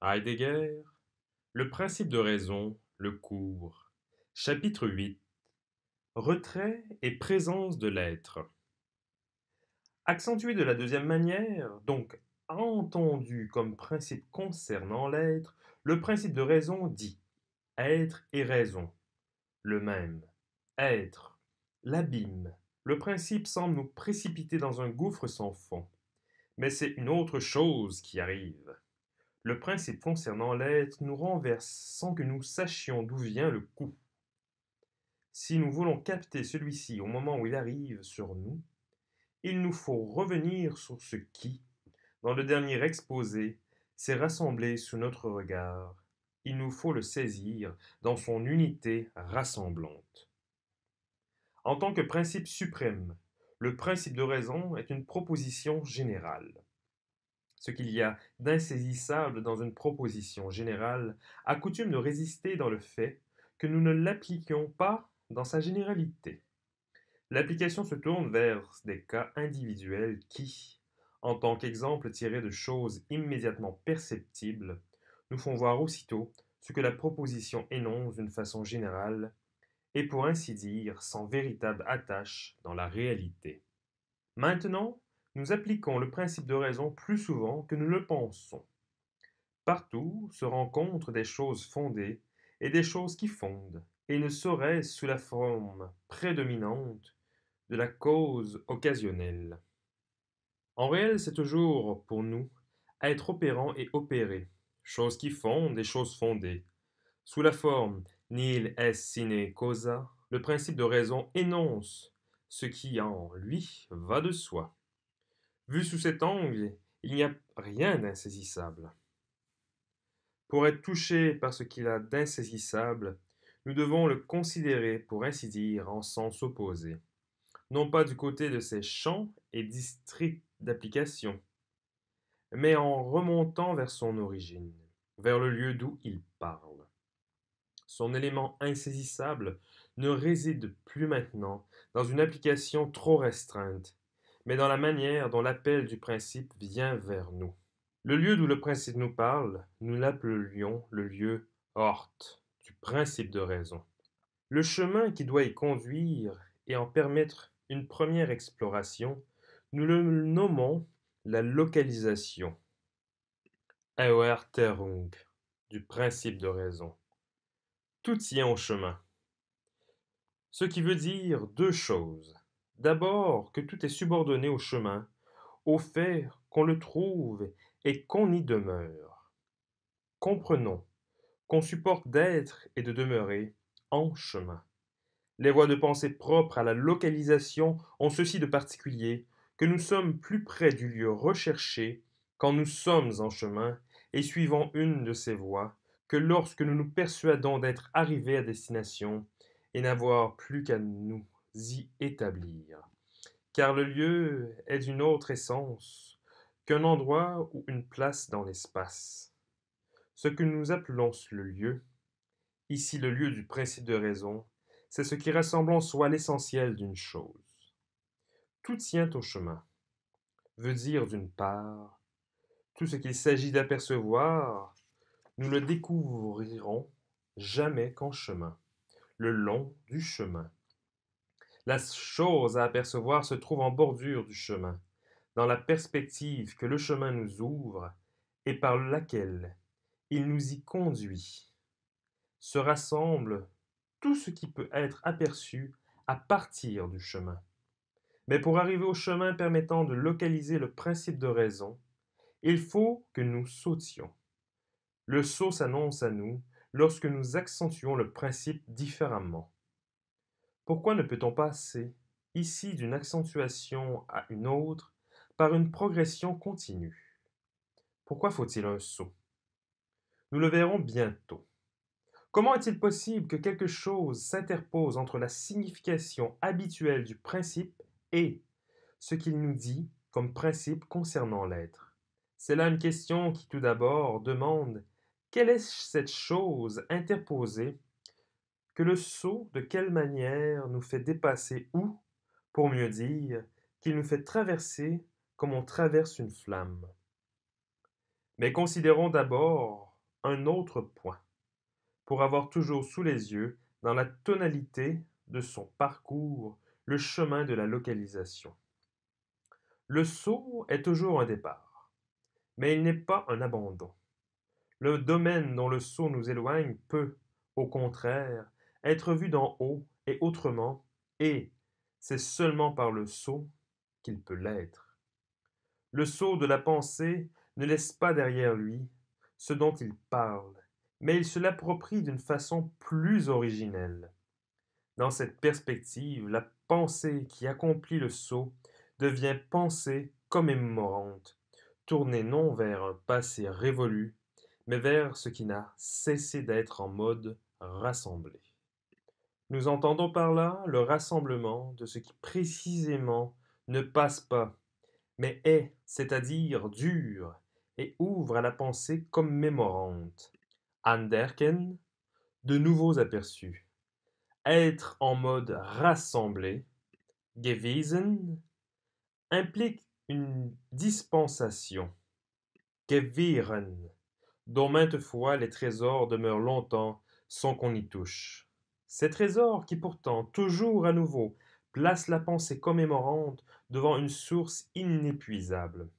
Heidegger Le principe de raison, le cours. Chapitre 8 Retrait et présence de l'être. Accentué de la deuxième manière, donc entendu comme principe concernant l'être, le principe de raison dit être et raison, le même, être, l'abîme. Le principe semble nous précipiter dans un gouffre sans fond. Mais c'est une autre chose qui arrive le principe concernant l'être nous renverse sans que nous sachions d'où vient le coup. Si nous voulons capter celui-ci au moment où il arrive sur nous, il nous faut revenir sur ce qui, dans le dernier exposé, s'est rassemblé sous notre regard. Il nous faut le saisir dans son unité rassemblante. En tant que principe suprême, le principe de raison est une proposition générale. Ce qu'il y a d'insaisissable dans une proposition générale a coutume de résister dans le fait que nous ne l'appliquions pas dans sa généralité. L'application se tourne vers des cas individuels qui, en tant qu'exemple tiré de choses immédiatement perceptibles, nous font voir aussitôt ce que la proposition énonce d'une façon générale et pour ainsi dire sans véritable attache dans la réalité. Maintenant, nous appliquons le principe de raison plus souvent que nous le pensons. Partout se rencontrent des choses fondées et des choses qui fondent, et ne seraient sous la forme prédominante de la cause occasionnelle. En réel, c'est toujours, pour nous, à être opérant et opéré, choses qui fondent et choses fondées, sous la forme nil est sine causa, le principe de raison énonce ce qui en lui va de soi. Vu sous cet angle, il n'y a rien d'insaisissable. Pour être touché par ce qu'il a d'insaisissable, nous devons le considérer, pour ainsi dire, en sens opposé, non pas du côté de ses champs et districts d'application, mais en remontant vers son origine, vers le lieu d'où il parle. Son élément insaisissable ne réside plus maintenant dans une application trop restreinte, mais dans la manière dont l'appel du principe vient vers nous. Le lieu d'où le principe nous parle, nous l'appelions le lieu Hort, du principe de raison. Le chemin qui doit y conduire et en permettre une première exploration, nous le nommons la localisation. Erterung du principe de raison. Tout tient au chemin. Ce qui veut dire deux choses. D'abord que tout est subordonné au chemin, au fait qu'on le trouve et qu'on y demeure. Comprenons qu'on supporte d'être et de demeurer en chemin. Les voies de pensée propres à la localisation ont ceci de particulier que nous sommes plus près du lieu recherché quand nous sommes en chemin et suivons une de ces voies que lorsque nous nous persuadons d'être arrivés à destination et n'avoir plus qu'à nous y établir. Car le lieu est d'une autre essence qu'un endroit ou une place dans l'espace. Ce que nous appelons le lieu, ici le lieu du principe de raison, c'est ce qui rassemble en soi l'essentiel d'une chose. Tout tient au chemin, veut dire d'une part, tout ce qu'il s'agit d'apercevoir, nous le découvrirons jamais qu'en chemin, le long du chemin. La chose à apercevoir se trouve en bordure du chemin, dans la perspective que le chemin nous ouvre et par laquelle il nous y conduit. Se rassemble tout ce qui peut être aperçu à partir du chemin. Mais pour arriver au chemin permettant de localiser le principe de raison, il faut que nous sautions. Le saut s'annonce à nous lorsque nous accentuons le principe différemment. Pourquoi ne peut-on passer ici d'une accentuation à une autre par une progression continue Pourquoi faut-il un saut Nous le verrons bientôt. Comment est-il possible que quelque chose s'interpose entre la signification habituelle du principe et ce qu'il nous dit comme principe concernant l'être C'est là une question qui tout d'abord demande quelle est cette chose interposée le saut de quelle manière nous fait dépasser ou, pour mieux dire, qu'il nous fait traverser comme on traverse une flamme. Mais considérons d'abord un autre point, pour avoir toujours sous les yeux, dans la tonalité de son parcours, le chemin de la localisation. Le saut est toujours un départ, mais il n'est pas un abandon. Le domaine dont le saut nous éloigne peut, au contraire, être vu d'en haut et autrement, et c'est seulement par le saut qu'il peut l'être. Le saut de la pensée ne laisse pas derrière lui ce dont il parle, mais il se l'approprie d'une façon plus originelle. Dans cette perspective, la pensée qui accomplit le saut devient pensée commémorante, tournée non vers un passé révolu, mais vers ce qui n'a cessé d'être en mode rassemblé. Nous entendons par là le rassemblement de ce qui précisément ne passe pas, mais est, c'est-à-dire dur et ouvre à la pensée commémorante. Anderken, de nouveaux aperçus. Être en mode rassemblé, gewesen, implique une dispensation. Gewiren, dont maintes fois les trésors demeurent longtemps sans qu'on y touche. Ces trésors qui pourtant, toujours à nouveau, placent la pensée commémorante devant une source inépuisable.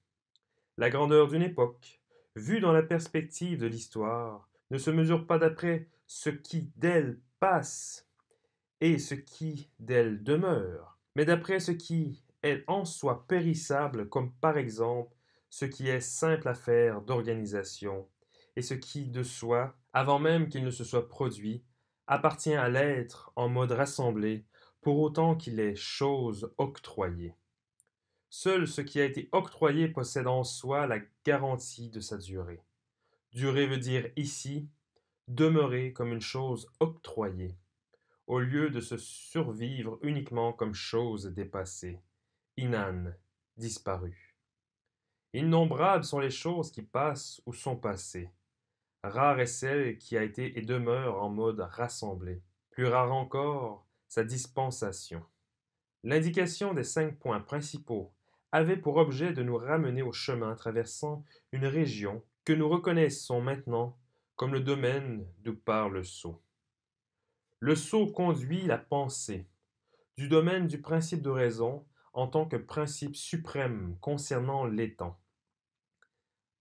La grandeur d'une époque, vue dans la perspective de l'histoire, ne se mesure pas d'après ce qui d'elle passe et ce qui d'elle demeure, mais d'après ce qui est en soi périssable, comme par exemple ce qui est simple affaire d'organisation, et ce qui, de soi, avant même qu'il ne se soit produit, appartient à l'être en mode rassemblé, pour autant qu'il est chose octroyée. Seul ce qui a été octroyé possède en soi la garantie de sa durée. Durée veut dire ici demeurer comme une chose octroyée, au lieu de se survivre uniquement comme chose dépassée, inane, disparue. Innombrables sont les choses qui passent ou sont passées. Rare est celle qui a été et demeure en mode rassemblé. Plus rare encore, sa dispensation. L'indication des cinq points principaux avait pour objet de nous ramener au chemin traversant une région que nous reconnaissons maintenant comme le domaine d'où part le sceau. Le sceau conduit la pensée du domaine du principe de raison en tant que principe suprême concernant l'étant.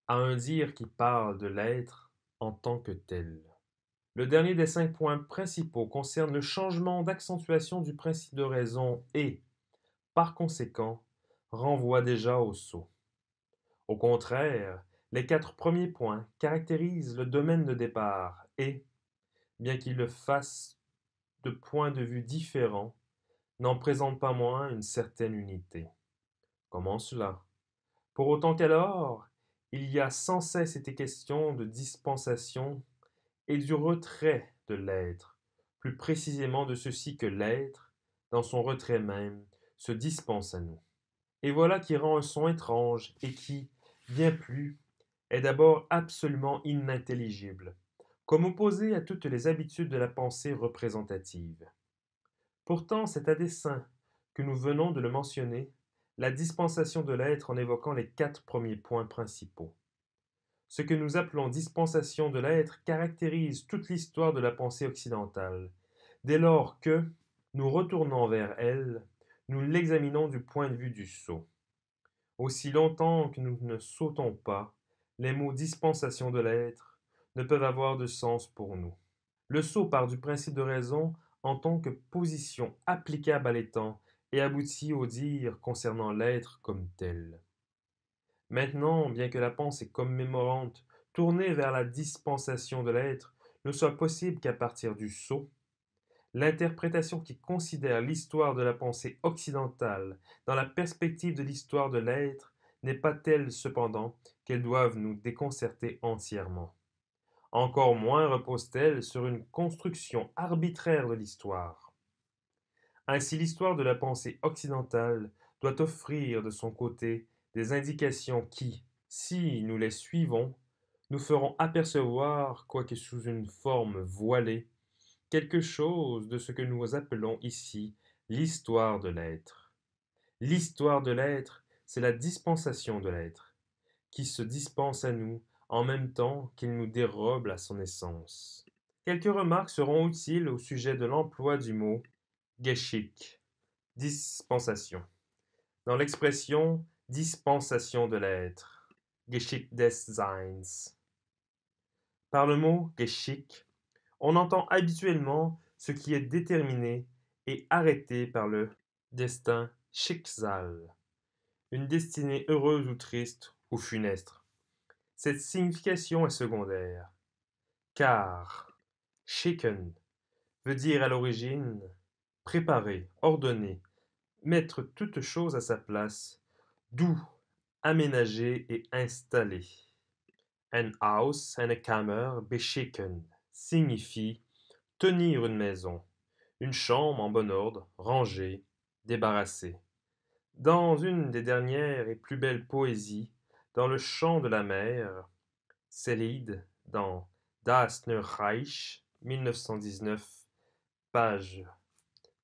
à un dire qui parle de l'être en tant que tel. Le dernier des cinq points principaux concerne le changement d'accentuation du principe de raison et, par conséquent, renvoie déjà au saut. Au contraire, les quatre premiers points caractérisent le domaine de départ et, bien qu'ils le fassent de points de vue différents, n'en présentent pas moins une certaine unité. Comment cela Pour autant qu'alors, il y a sans cesse été question de dispensation et du retrait de l'être, plus précisément de ceci que l'être, dans son retrait même, se dispense à nous. Et voilà qui rend un son étrange et qui, bien plus, est d'abord absolument inintelligible, comme opposé à toutes les habitudes de la pensée représentative. Pourtant, c'est à dessein que nous venons de le mentionner, la dispensation de l'être en évoquant les quatre premiers points principaux. Ce que nous appelons dispensation de l'être caractérise toute l'histoire de la pensée occidentale, dès lors que, nous retournons vers elle, nous l'examinons du point de vue du saut. Aussi longtemps que nous ne sautons pas, les mots dispensation de l'être ne peuvent avoir de sens pour nous. Le saut part du principe de raison en tant que position applicable à l'étant et aboutit au dire concernant l'être comme tel. Maintenant, bien que la pensée commémorante, tournée vers la dispensation de l'être, ne soit possible qu'à partir du sceau, l'interprétation qui considère l'histoire de la pensée occidentale dans la perspective de l'histoire de l'être n'est pas telle cependant qu'elle doive nous déconcerter entièrement. Encore moins repose-t-elle sur une construction arbitraire de l'histoire. Ainsi, l'histoire de la pensée occidentale doit offrir de son côté des indications qui, si nous les suivons, nous feront apercevoir, quoique sous une forme voilée, quelque chose de ce que nous appelons ici l'histoire de l'être. L'histoire de l'être, c'est la dispensation de l'être, qui se dispense à nous en même temps qu'il nous dérobe à son essence. Quelques remarques seront utiles au sujet de l'emploi du mot Geschick. Dispensation. Dans l'expression dispensation de l'être, Geschick des Par le mot Geschick, on entend habituellement ce qui est déterminé et arrêté par le destin Schicksal, une destinée heureuse ou triste ou funeste. Cette signification est secondaire, car Schicken veut dire à l'origine préparer, ordonner, mettre toute chose à sa place, d'où aménager et installer. Ein Haus, eine Kammer beschicken signifie tenir une maison, une chambre en bon ordre, rangée, débarrassée. Dans une des dernières et plus belles poésies, dans le chant de la mer, Célide, dans Das Reich, 1919, page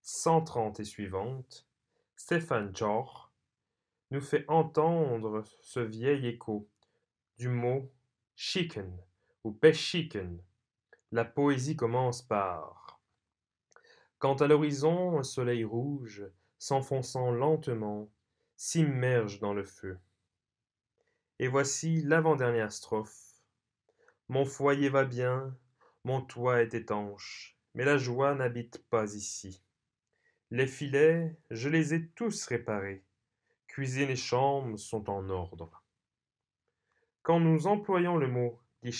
130 et suivante, Stéphane Jor nous fait entendre ce vieil écho du mot chicken ou peschicken. La poésie commence par Quand à l'horizon un soleil rouge, s'enfonçant lentement, s'immerge dans le feu. Et voici l'avant-dernière strophe. Mon foyer va bien, mon toit est étanche, mais la joie n'habite pas ici les filets, je les ai tous réparés. Cuisine et chambre sont en ordre. Quand nous employons le mot des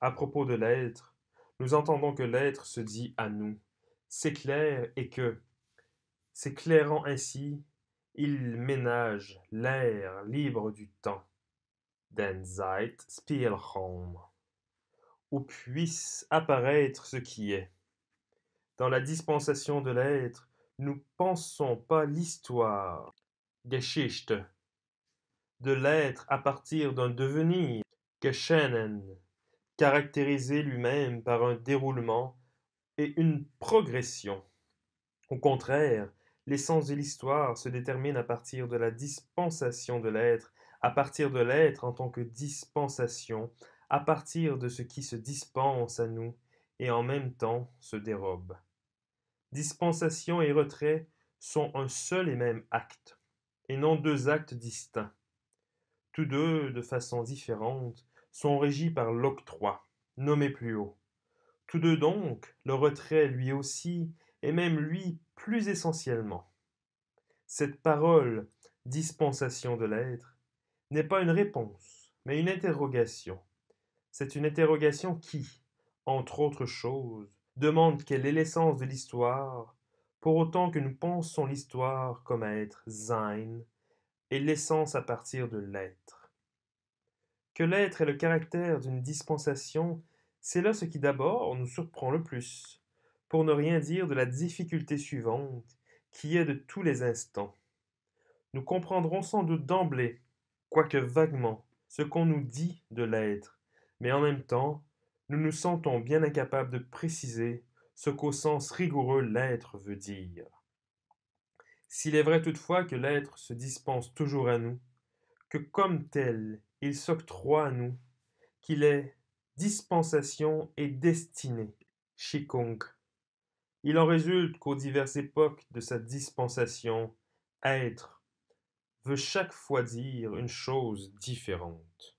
à propos de l'être, nous entendons que l'être se dit à nous, s'éclaire et que, s'éclairant ainsi, il ménage l'air libre du temps. Den Zeit Où puisse apparaître ce qui est. Dans la dispensation de l'être, nous pensons pas l'histoire, Geschichte, de l'être à partir d'un devenir, caractérisé lui-même par un déroulement et une progression. Au contraire, l'essence de l'histoire se détermine à partir de la dispensation de l'être, à partir de l'être en tant que dispensation, à partir de ce qui se dispense à nous, et en même temps se dérobe. Dispensation et retrait sont un seul et même acte, et non deux actes distincts. Tous deux, de façon différente, sont régis par l'octroi, nommé plus haut. Tous deux donc, le retrait lui aussi, et même lui plus essentiellement. Cette parole, dispensation de l'être, n'est pas une réponse, mais une interrogation. C'est une interrogation qui, entre autres choses, demande quelle est l'essence de l'histoire, pour autant que nous pensons l'histoire comme à être sein et l'essence à partir de l'être. Que l'être est le caractère d'une dispensation, c'est là ce qui d'abord nous surprend le plus, pour ne rien dire de la difficulté suivante, qui est de tous les instants. Nous comprendrons sans doute d'emblée, quoique vaguement, ce qu'on nous dit de l'être, mais en même temps, nous nous sentons bien incapables de préciser ce qu'au sens rigoureux l'être veut dire. S'il est vrai toutefois que l'être se dispense toujours à nous, que comme tel il s'octroie à nous, qu'il est dispensation et destinée, Il en résulte qu'aux diverses époques de sa dispensation, être veut chaque fois dire une chose différente.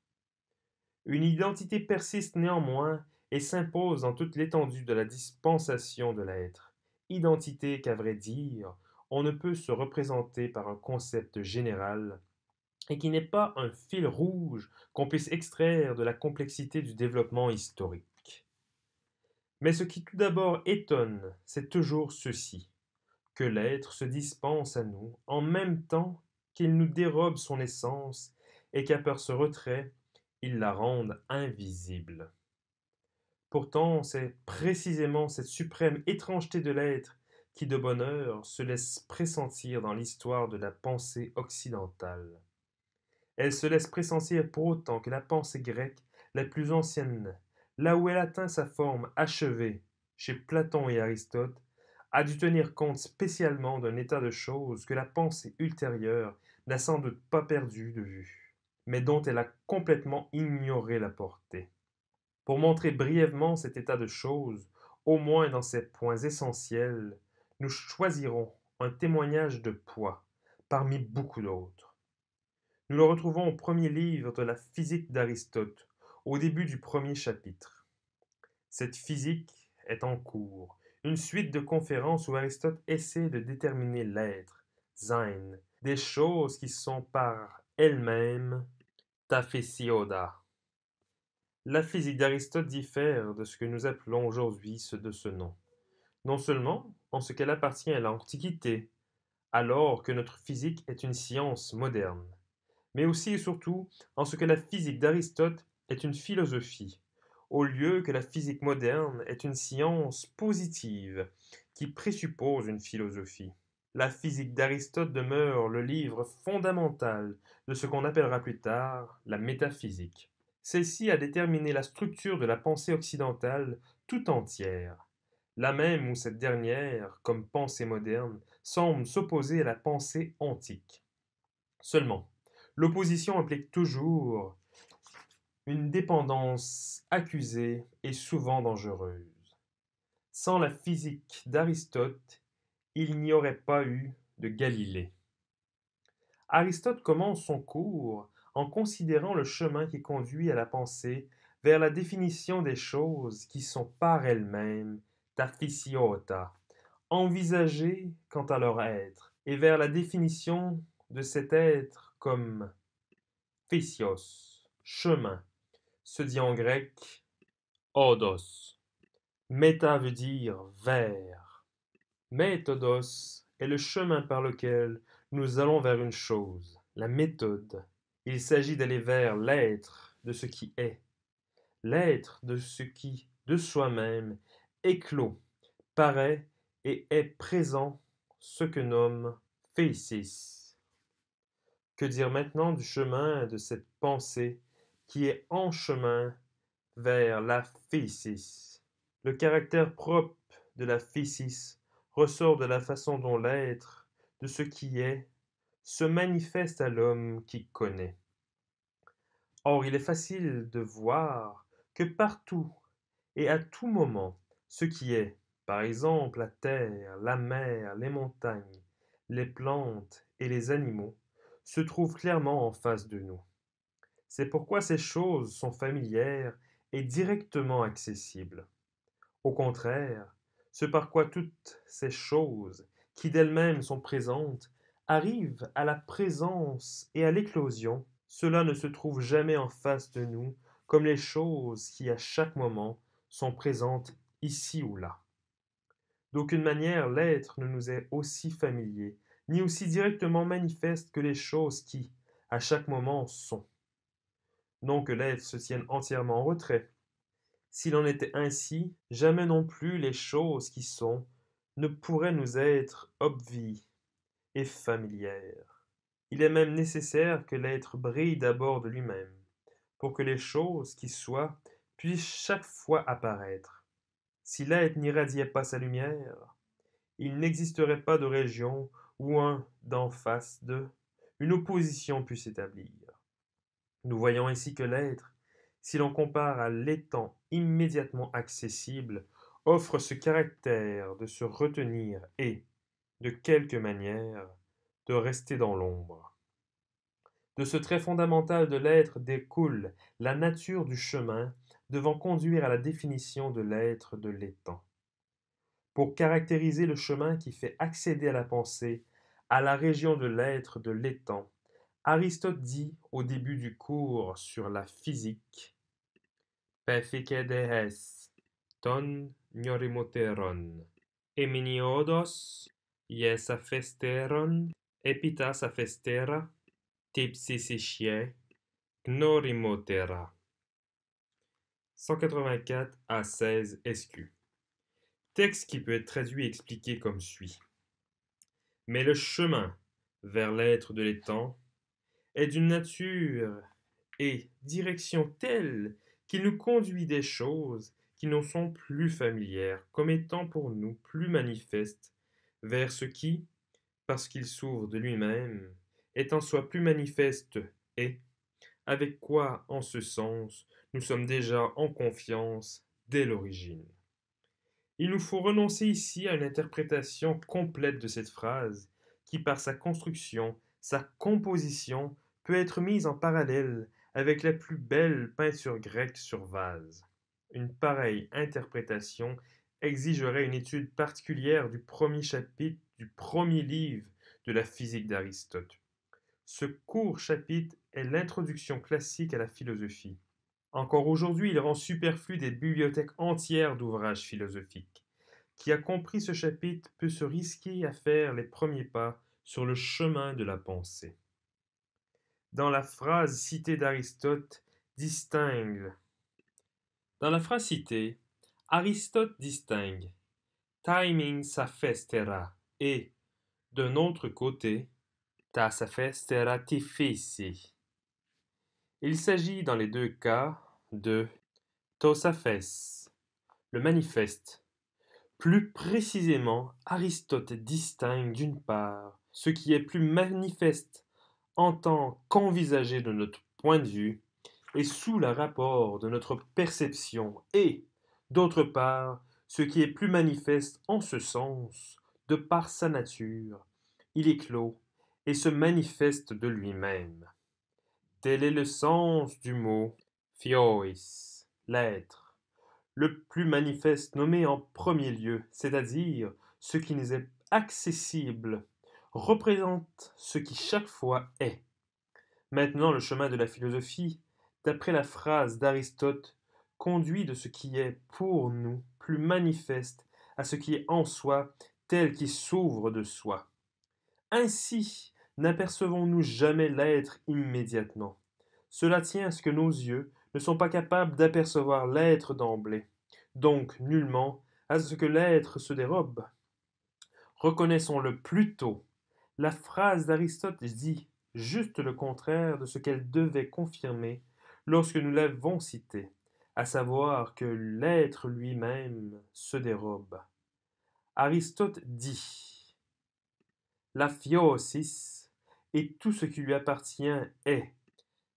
Une identité persiste néanmoins et s'impose dans toute l'étendue de la dispensation de l'être. Identité qu'à vrai dire, on ne peut se représenter par un concept général et qui n'est pas un fil rouge qu'on puisse extraire de la complexité du développement historique. Mais ce qui tout d'abord étonne, c'est toujours ceci, que l'être se dispense à nous en même temps qu'il nous dérobe son essence et qu'à peur ce retrait, ils la rendent invisible. Pourtant, c'est précisément cette suprême étrangeté de l'être qui, de bonne heure, se laisse pressentir dans l'histoire de la pensée occidentale. Elle se laisse pressentir pour autant que la pensée grecque, la plus ancienne, là où elle atteint sa forme achevée, chez Platon et Aristote, a dû tenir compte spécialement d'un état de choses que la pensée ultérieure n'a sans doute pas perdu de vue mais dont elle a complètement ignoré la portée. Pour montrer brièvement cet état de choses, au moins dans ses points essentiels, nous choisirons un témoignage de poids parmi beaucoup d'autres. Nous le retrouvons au premier livre de la physique d'Aristote, au début du premier chapitre. Cette physique est en cours, une suite de conférences où Aristote essaie de déterminer l'être, sein, des choses qui sont par elles-mêmes la physique d'Aristote diffère de ce que nous appelons aujourd'hui ce de ce nom. Non seulement en ce qu'elle appartient à l'Antiquité, alors que notre physique est une science moderne, mais aussi et surtout en ce que la physique d'Aristote est une philosophie, au lieu que la physique moderne est une science positive qui présuppose une philosophie. La physique d'Aristote demeure le livre fondamental de ce qu'on appellera plus tard la métaphysique. Celle-ci a déterminé la structure de la pensée occidentale tout entière, la même où cette dernière, comme pensée moderne, semble s'opposer à la pensée antique. Seulement, l'opposition implique toujours une dépendance accusée et souvent dangereuse. Sans la physique d'Aristote, il n'y aurait pas eu de Galilée. Aristote commence son cours en considérant le chemin qui conduit à la pensée vers la définition des choses qui sont par elles-mêmes fissiota, envisagées quant à leur être, et vers la définition de cet être comme physios, chemin, se dit en grec odos. meta veut dire vers, Méthodos est le chemin par lequel nous allons vers une chose, la méthode. Il s'agit d'aller vers l'être de ce qui est, l'être de ce qui, de soi-même, éclot, paraît et est présent, ce que nomme physis ». Que dire maintenant du chemin de cette pensée qui est en chemin vers la physis Le caractère propre de la physis, ressort de la façon dont l'être, de ce qui est, se manifeste à l'homme qui connaît. Or, il est facile de voir que partout et à tout moment, ce qui est, par exemple la terre, la mer, les montagnes, les plantes et les animaux, se trouve clairement en face de nous. C'est pourquoi ces choses sont familières et directement accessibles. Au contraire, ce par quoi toutes ces choses, qui d'elles-mêmes sont présentes, arrivent à la présence et à l'éclosion, cela ne se trouve jamais en face de nous, comme les choses qui à chaque moment sont présentes ici ou là. D'aucune manière l'être ne nous est aussi familier, ni aussi directement manifeste que les choses qui, à chaque moment, sont. Non que l'être se tienne entièrement en retrait, s'il en était ainsi, jamais non plus les choses qui sont ne pourraient nous être obvies et familières. Il est même nécessaire que l'être brille d'abord de lui-même, pour que les choses qui soient puissent chaque fois apparaître. Si l'être n'irradiait pas sa lumière, il n'existerait pas de région où un d'en face d'eux, une opposition puisse s'établir. Nous voyons ainsi que l'être si l'on compare à l'étang immédiatement accessible, offre ce caractère de se retenir et, de quelque manière, de rester dans l'ombre. De ce trait fondamental de l'être découle la nature du chemin devant conduire à la définition de l'être de l'étang. Pour caractériser le chemin qui fait accéder à la pensée, à la région de l'être de l'étang, Aristote dit au début du cours sur la physique Perficedes ton gnorimoteron eminiodos yes afesteron, epitas afestera, tipsisichie, gnorimotera. 184 à 16 SQ. Texte qui peut être traduit et expliqué comme suit. Mais le chemin vers l'être de l'étang est d'une nature et direction telle qu'il nous conduit des choses qui nous sont plus familières, comme étant pour nous plus manifestes, vers ce qui, parce qu'il s'ouvre de lui-même, est en soi plus manifeste et, avec quoi, en ce sens, nous sommes déjà en confiance dès l'origine. Il nous faut renoncer ici à une interprétation complète de cette phrase, qui par sa construction, sa composition, peut être mise en parallèle avec la plus belle peinture grecque sur vase. Une pareille interprétation exigerait une étude particulière du premier chapitre du premier livre de la physique d'Aristote. Ce court chapitre est l'introduction classique à la philosophie. Encore aujourd'hui, il rend superflu des bibliothèques entières d'ouvrages philosophiques. Qui a compris ce chapitre peut se risquer à faire les premiers pas sur le chemin de la pensée dans la phrase citée d'Aristote distingue. Dans la phrase citée, Aristote distingue timing festera » et, d'un autre côté, ta te tifisi. Il s'agit dans les deux cas de tosafes, le manifeste. Plus précisément, Aristote distingue d'une part ce qui est plus manifeste en tant qu'envisagé de notre point de vue et sous le rapport de notre perception et, d'autre part, ce qui est plus manifeste en ce sens, de par sa nature, il est clos et se manifeste de lui-même. Tel est le sens du mot fiois, l'être, le plus manifeste nommé en premier lieu, c'est-à-dire ce qui nous est accessible représente ce qui chaque fois est. Maintenant, le chemin de la philosophie, d'après la phrase d'Aristote, conduit de ce qui est pour nous plus manifeste à ce qui est en soi tel qui s'ouvre de soi. Ainsi, n'apercevons-nous jamais l'être immédiatement. Cela tient à ce que nos yeux ne sont pas capables d'apercevoir l'être d'emblée, donc nullement à ce que l'être se dérobe. Reconnaissons-le tôt. La phrase d'Aristote dit juste le contraire de ce qu'elle devait confirmer lorsque nous l'avons citée, à savoir que l'être lui-même se dérobe. Aristote dit La phiosis et tout ce qui lui appartient est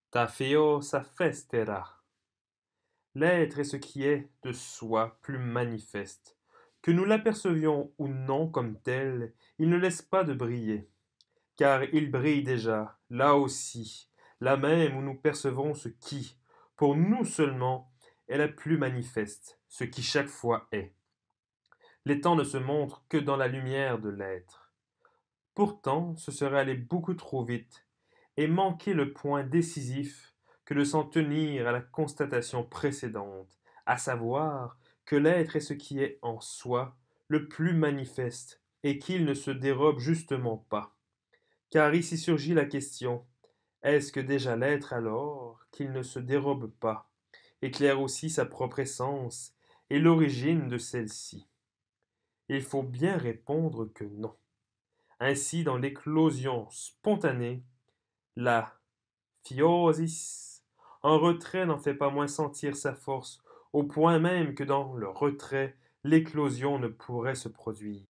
ta phiosa festera. L'être est ce qui est de soi plus manifeste que nous l'apercevions ou non comme tel, il ne laisse pas de briller, car il brille déjà, là aussi, là même où nous percevons ce qui, pour nous seulement, est la plus manifeste, ce qui chaque fois est. Les temps ne se montrent que dans la lumière de l'être. Pourtant, ce serait aller beaucoup trop vite et manquer le point décisif que de s'en tenir à la constatation précédente, à savoir que l'être est ce qui est en soi, le plus manifeste, et qu'il ne se dérobe justement pas. Car ici surgit la question est-ce que déjà l'être alors qu'il ne se dérobe pas éclaire aussi sa propre essence et l'origine de celle-ci Il faut bien répondre que non. Ainsi, dans l'éclosion spontanée, la phiosis, en retrait n'en fait pas moins sentir sa force au point même que dans le retrait, l'éclosion ne pourrait se produire.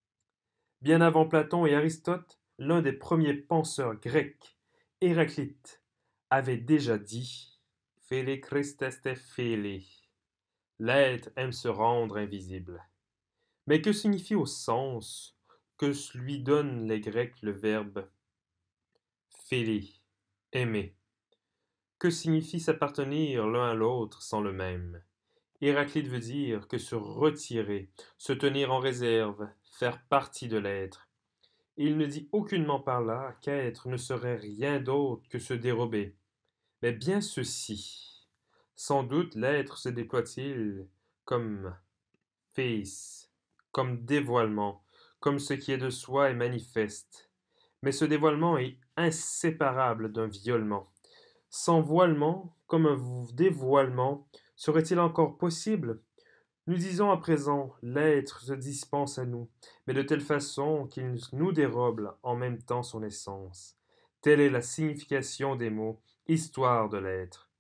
Bien avant Platon et Aristote, l'un des premiers penseurs grecs, Héraclite, avait déjà dit Fele Christeste fele. L'être aime se rendre invisible. Mais que signifie au sens que lui donnent les Grecs le verbe Philly, aimer. Que signifie s'appartenir l'un à l'autre sans le même Héraclite veut dire que se retirer, se tenir en réserve, faire partie de l'être. Il ne dit aucunement par là qu'être ne serait rien d'autre que se dérober, mais bien ceci. Sans doute l'être se déploie-t-il comme fils, comme dévoilement, comme ce qui est de soi est manifeste. Mais ce dévoilement est inséparable d'un violement. Sans voilement, comme un dévoilement, Serait-il encore possible Nous disons à présent, l'être se dispense à nous, mais de telle façon qu'il nous dérobe en même temps son essence. Telle est la signification des mots histoire de l'être.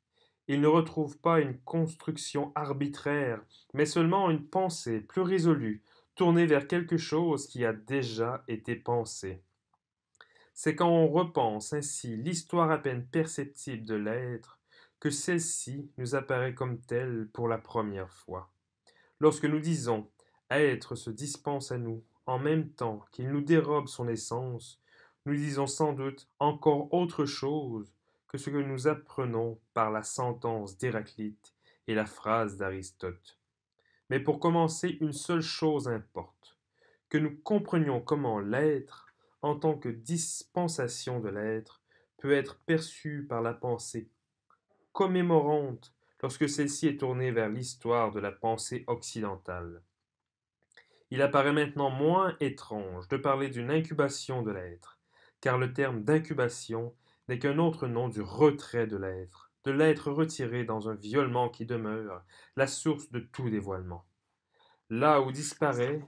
Il ne retrouve pas une construction arbitraire, mais seulement une pensée plus résolue, tournée vers quelque chose qui a déjà été pensé. C'est quand on repense ainsi l'histoire à peine perceptible de l'être celle-ci nous apparaît comme telle pour la première fois. Lorsque nous disons être se dispense à nous en même temps qu'il nous dérobe son essence, nous disons sans doute encore autre chose que ce que nous apprenons par la sentence d'Héraclite et la phrase d'Aristote. Mais pour commencer, une seule chose importe, que nous comprenions comment l'être, en tant que dispensation de l'être, peut être perçu par la pensée commémorante lorsque celle-ci est tournée vers l'histoire de la pensée occidentale. Il apparaît maintenant moins étrange de parler d'une incubation de l'être, car le terme d'incubation n'est qu'un autre nom du retrait de l'être, de l'être retiré dans un violement qui demeure la source de tout dévoilement. Là où disparaît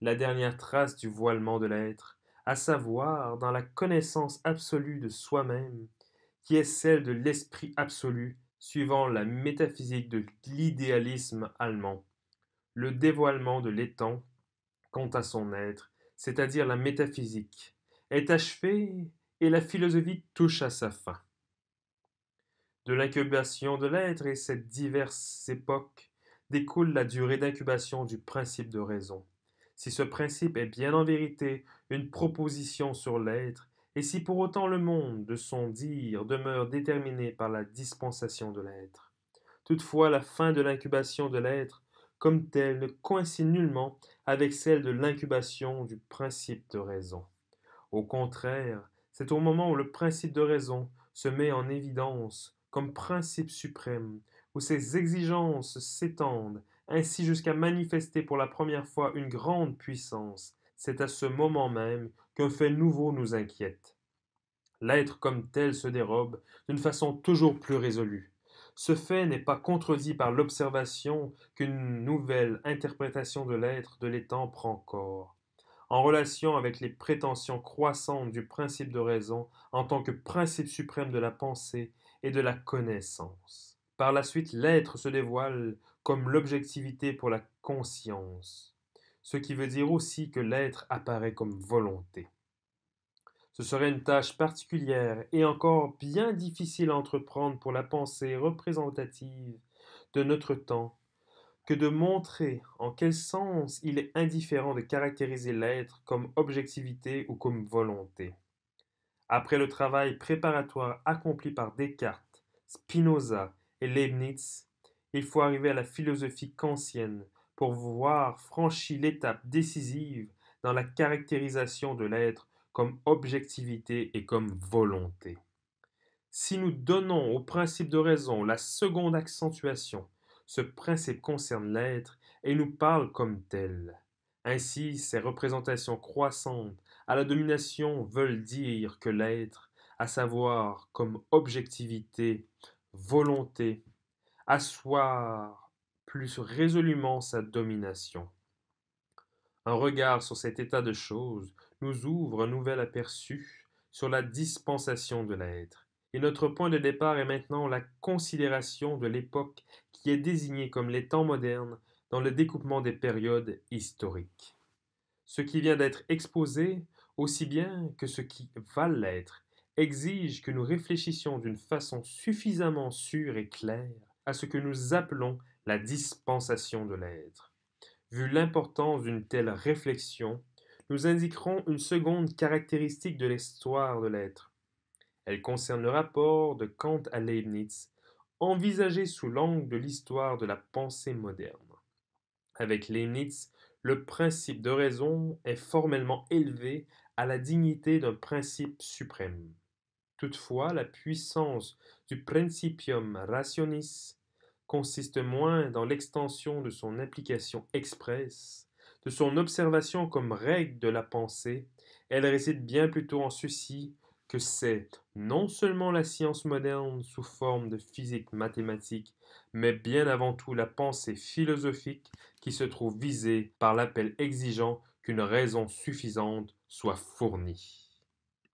la dernière trace du voilement de l'être, à savoir dans la connaissance absolue de soi-même, qui est celle de l'esprit absolu, suivant la métaphysique de l'idéalisme allemand, le dévoilement de l'étang quant à son être, c'est-à-dire la métaphysique, est achevé et la philosophie touche à sa fin. De l'incubation de l'être et cette diverses époques découle la durée d'incubation du principe de raison. Si ce principe est bien en vérité une proposition sur l'être, et si pour autant le monde de son dire demeure déterminé par la dispensation de l'être, toutefois la fin de l'incubation de l'être comme telle ne coïncide nullement avec celle de l'incubation du principe de raison. Au contraire, c'est au moment où le principe de raison se met en évidence comme principe suprême, où ses exigences s'étendent ainsi jusqu'à manifester pour la première fois une grande puissance, c'est à ce moment même qu'un fait nouveau nous inquiète. L'être comme tel se dérobe d'une façon toujours plus résolue. Ce fait n'est pas contredit par l'observation qu'une nouvelle interprétation de l'être de l'étang prend corps en relation avec les prétentions croissantes du principe de raison en tant que principe suprême de la pensée et de la connaissance. Par la suite, l'être se dévoile comme l'objectivité pour la conscience ce qui veut dire aussi que l'être apparaît comme volonté. Ce serait une tâche particulière et encore bien difficile à entreprendre pour la pensée représentative de notre temps que de montrer en quel sens il est indifférent de caractériser l'être comme objectivité ou comme volonté. Après le travail préparatoire accompli par Descartes, Spinoza et Leibniz, il faut arriver à la philosophie kantienne pour voir franchi l'étape décisive dans la caractérisation de l'être comme objectivité et comme volonté. Si nous donnons au principe de raison la seconde accentuation, ce principe concerne l'être et nous parle comme tel. Ainsi, ces représentations croissantes à la domination veulent dire que l'être, à savoir comme objectivité, volonté, asseoir plus résolument sa domination. Un regard sur cet état de choses nous ouvre un nouvel aperçu sur la dispensation de l'être, et notre point de départ est maintenant la considération de l'époque qui est désignée comme les temps modernes dans le découpement des périodes historiques. Ce qui vient d'être exposé, aussi bien que ce qui va l'être, exige que nous réfléchissions d'une façon suffisamment sûre et claire à ce que nous appelons la dispensation de l'être. Vu l'importance d'une telle réflexion, nous indiquerons une seconde caractéristique de l'histoire de l'être. Elle concerne le rapport de Kant à Leibniz, envisagé sous l'angle de l'histoire de la pensée moderne. Avec Leibniz, le principe de raison est formellement élevé à la dignité d'un principe suprême. Toutefois, la puissance du principium rationis consiste moins dans l'extension de son application expresse, de son observation comme règle de la pensée, elle réside bien plutôt en ceci que c'est non seulement la science moderne sous forme de physique mathématique, mais bien avant tout la pensée philosophique qui se trouve visée par l'appel exigeant qu'une raison suffisante soit fournie.